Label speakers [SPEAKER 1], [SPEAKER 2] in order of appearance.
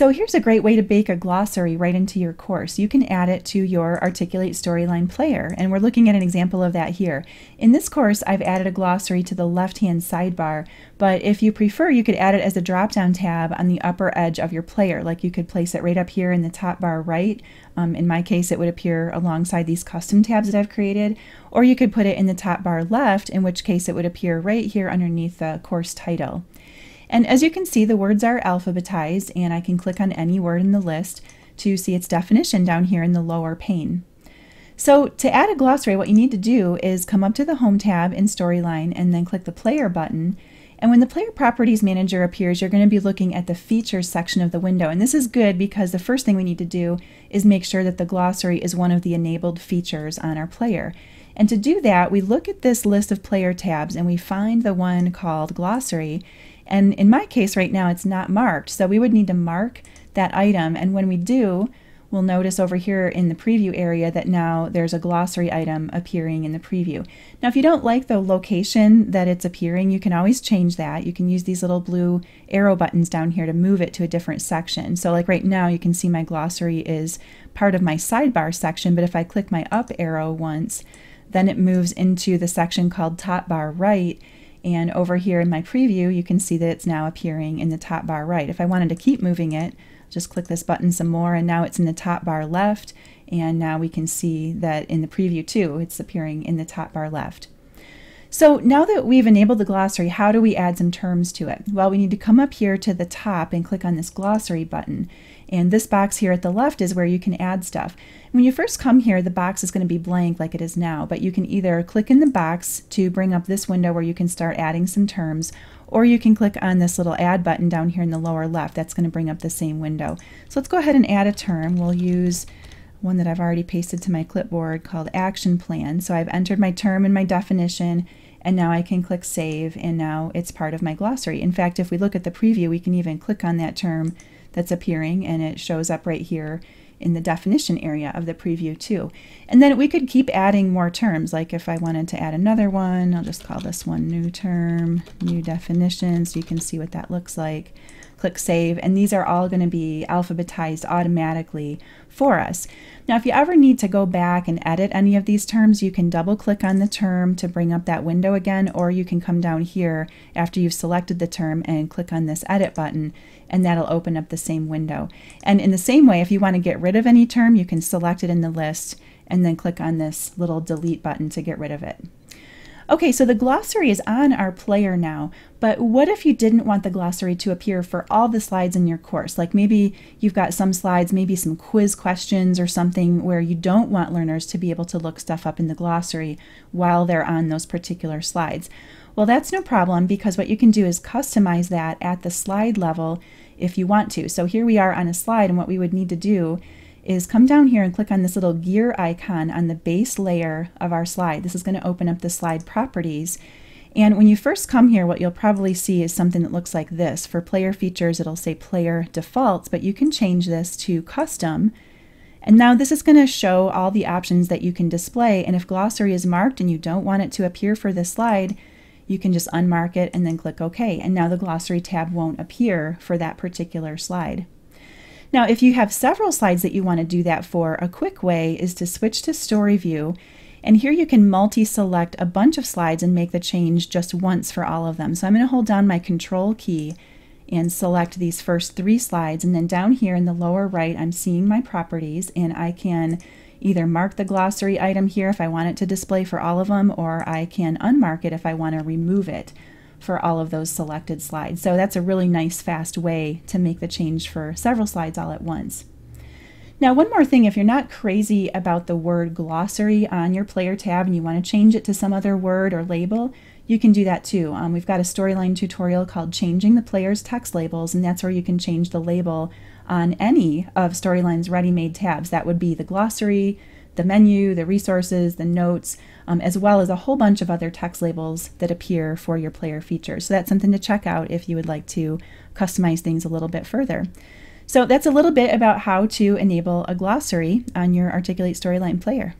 [SPEAKER 1] So here's a great way to bake a glossary right into your course. You can add it to your Articulate Storyline player, and we're looking at an example of that here. In this course, I've added a glossary to the left-hand sidebar, but if you prefer, you could add it as a drop-down tab on the upper edge of your player, like you could place it right up here in the top bar right. Um, in my case, it would appear alongside these custom tabs that I've created, or you could put it in the top bar left, in which case it would appear right here underneath the course title. And as you can see, the words are alphabetized and I can click on any word in the list to see its definition down here in the lower pane. So to add a glossary, what you need to do is come up to the Home tab in Storyline and then click the Player button. And when the Player Properties Manager appears, you're going to be looking at the Features section of the window. And this is good because the first thing we need to do is make sure that the glossary is one of the enabled features on our player. And to do that, we look at this list of player tabs and we find the one called Glossary. And in my case right now, it's not marked. So we would need to mark that item. And when we do, we'll notice over here in the preview area that now there's a glossary item appearing in the preview. Now if you don't like the location that it's appearing, you can always change that. You can use these little blue arrow buttons down here to move it to a different section. So like right now you can see my glossary is part of my sidebar section, but if I click my up arrow once, then it moves into the section called top bar right and over here in my preview, you can see that it's now appearing in the top bar right. If I wanted to keep moving it, just click this button some more and now it's in the top bar left. And now we can see that in the preview too, it's appearing in the top bar left. So now that we've enabled the glossary, how do we add some terms to it? Well, we need to come up here to the top and click on this glossary button. And this box here at the left is where you can add stuff. When you first come here, the box is going to be blank like it is now, but you can either click in the box to bring up this window where you can start adding some terms, or you can click on this little add button down here in the lower left. That's going to bring up the same window. So let's go ahead and add a term. We'll use one that I've already pasted to my clipboard called action plan. So I've entered my term and my definition and now I can click save and now it's part of my glossary. In fact, if we look at the preview, we can even click on that term that's appearing and it shows up right here in the definition area of the preview too. And then we could keep adding more terms, like if I wanted to add another one, I'll just call this one new term, new definition, so you can see what that looks like click save, and these are all going to be alphabetized automatically for us. Now, if you ever need to go back and edit any of these terms, you can double click on the term to bring up that window again, or you can come down here after you've selected the term and click on this edit button, and that'll open up the same window. And in the same way, if you want to get rid of any term, you can select it in the list and then click on this little delete button to get rid of it. Okay, so the glossary is on our player now, but what if you didn't want the glossary to appear for all the slides in your course? Like maybe you've got some slides, maybe some quiz questions or something where you don't want learners to be able to look stuff up in the glossary while they're on those particular slides. Well, that's no problem because what you can do is customize that at the slide level if you want to. So here we are on a slide and what we would need to do is come down here and click on this little gear icon on the base layer of our slide. This is going to open up the slide properties. And when you first come here, what you'll probably see is something that looks like this. For player features, it'll say player defaults, but you can change this to custom. And now this is going to show all the options that you can display. And if glossary is marked and you don't want it to appear for this slide, you can just unmark it and then click OK. And now the glossary tab won't appear for that particular slide. Now, if you have several slides that you want to do that for, a quick way is to switch to Story View. And here you can multi-select a bunch of slides and make the change just once for all of them. So I'm going to hold down my Control key and select these first three slides. And then down here in the lower right, I'm seeing my properties and I can either mark the glossary item here if I want it to display for all of them, or I can unmark it if I want to remove it for all of those selected slides. So that's a really nice fast way to make the change for several slides all at once. Now one more thing, if you're not crazy about the word glossary on your player tab and you want to change it to some other word or label, you can do that too. Um, we've got a storyline tutorial called Changing the Player's Text Labels, and that's where you can change the label on any of Storyline's ready-made tabs. That would be the glossary, the menu, the resources, the notes, um, as well as a whole bunch of other text labels that appear for your player features. So that's something to check out if you would like to customize things a little bit further. So that's a little bit about how to enable a glossary on your Articulate Storyline player.